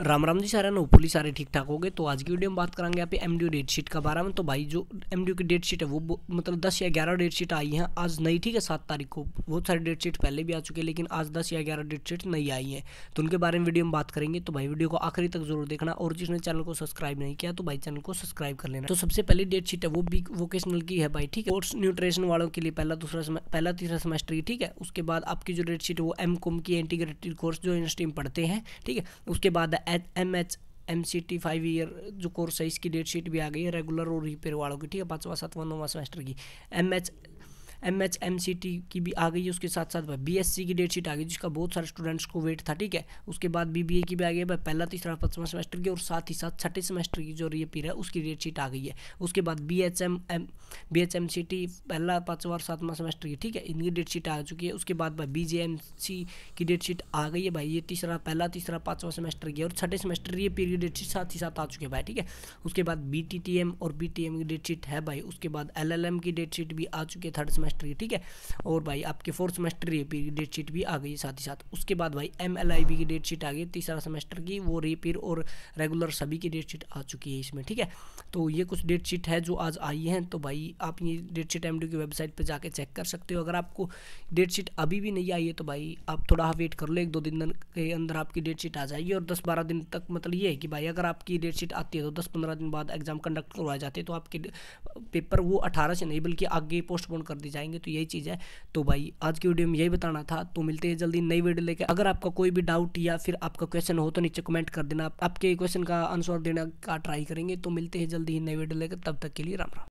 राम राम जी सारे होपफुली सारे ठीक ठाक हो गए तो आज की वीडियो में बात करेंगे आप एम डी डेट शीट का बारे में तो भाई जो एम डी की डेट शीट है वो मतलब दस या ग्यारह डेट शीट आई हैं आज नई ठीक है सात तारीख को बहुत सारी डेट शीट पहले भी आ चुकी है लेकिन आज दस या ग्यारह डेट शीट नई आई है तो उनके बारे में वीडियो में बात करेंगे तो भाई वीडियो को आखिरी तक जरूर देखना और जिसने चैनल को सब्सक्राइब नहीं किया तो भाई चैनल को सब्सक्राइब कर लेना तो सबसे पहली डेट शीट है वो भी वोकेशनल की है भाई ठीक है स्पोर्ट्स न्यूट्रेशन वालों के लिए पहला दूसरा पहला तीसरा सेमेस्टर की ठीक है उसके बाद आपकी जो डेट शीट है वो एम कॉम की इंटीग्रेटेड कोर्स जो यूनिवर्सिटी में पढ़ते हैं ठीक है उसके बाद M H M C T five year जो कोर्स है इसकी डेट शीट भी आ गई है रेगुलर और रिपेयर वालों की ठीक है पाँचवा सातवां नौवा सेमेस्टर की M H M H M C T की भी आ गई है उसके साथ साथ बी एस सी की डेट शीट आ गई जिसका बहुत सारे स्टूडेंट्स को वेट था ठीक है उसके बाद बी बी ए की भी आ गई है पहला तीसरा पचवा सेमेस्टर की और साथ ही साथ छठे सेमेस्टर की जो रियपीर है उसकी डेट शीट आ गई है उसके बाद B H M M B H M C T पहला पाँचवा और सातवां सेमेस्टर की ठीक है इनकी डेट शीट आ चुकी है उसके बाद भाई बी जे एम सी की डेट शीट आ गई है भाई ये तीसरा पहला तीसरा पाँचवा सेमेस्टर की और छठे सेमेस्टर ये पीरियड डेट शीट साथ ही साथ आ चुके हैं भाई ठीक है उसके बाद बी टी टी एम और बी टी एम की डेट शीट है भाई उसके बाद एल एल एम की डेट शीट भी आ चुकी है थर्ड सेमेस्टर सेमेस्टर की ठीक है और भाई आपके फोर्थ सेमेस्टर रेपियर की डेट शीट भी आ गई साथ ही साथ उसके बाद भाई एम एल की डेट शीट आ गई तीसरा सेमेस्टर की वो रेपियर और रेगुलर सभी की डेट शीट आ चुकी है इसमें ठीक है तो ये कुछ डेट शीट है जो आज आई हैं तो भाई आप ये डेट शीट एम की वेबसाइट पर जाके चेक कर सकते हो अगर आपको डेट शीट अभी भी नहीं आई है तो भाई आप थोड़ा वेट कर लो एक दो दिन के अंदर आपकी डेट शीट आ जाएगी और दस बारह दिन तक मतलब ये है कि भाई अगर आपकी डेट शीट आती है तो दस पंद्रह दिन बाद एग्जाम कंडक्ट करवाए जाते हैं तो आपके पेपर वो अठारह से नहीं बल्कि आगे पोस्टपोन कर दी जाएंगे तो यही चीज़ है तो भाई आज की वीडियो में यही बताना था तो मिलते हैं जल्दी नई वीडियो लेकर अगर आपका कोई भी डाउट या फिर आपका क्वेश्चन हो तो नीचे कमेंट कर देना आपके क्वेश्चन का आंसर देने का ट्राई करेंगे तो मिलते हैं जल्दी ही नई वीडियो लेकर तब तक के लिए राम राम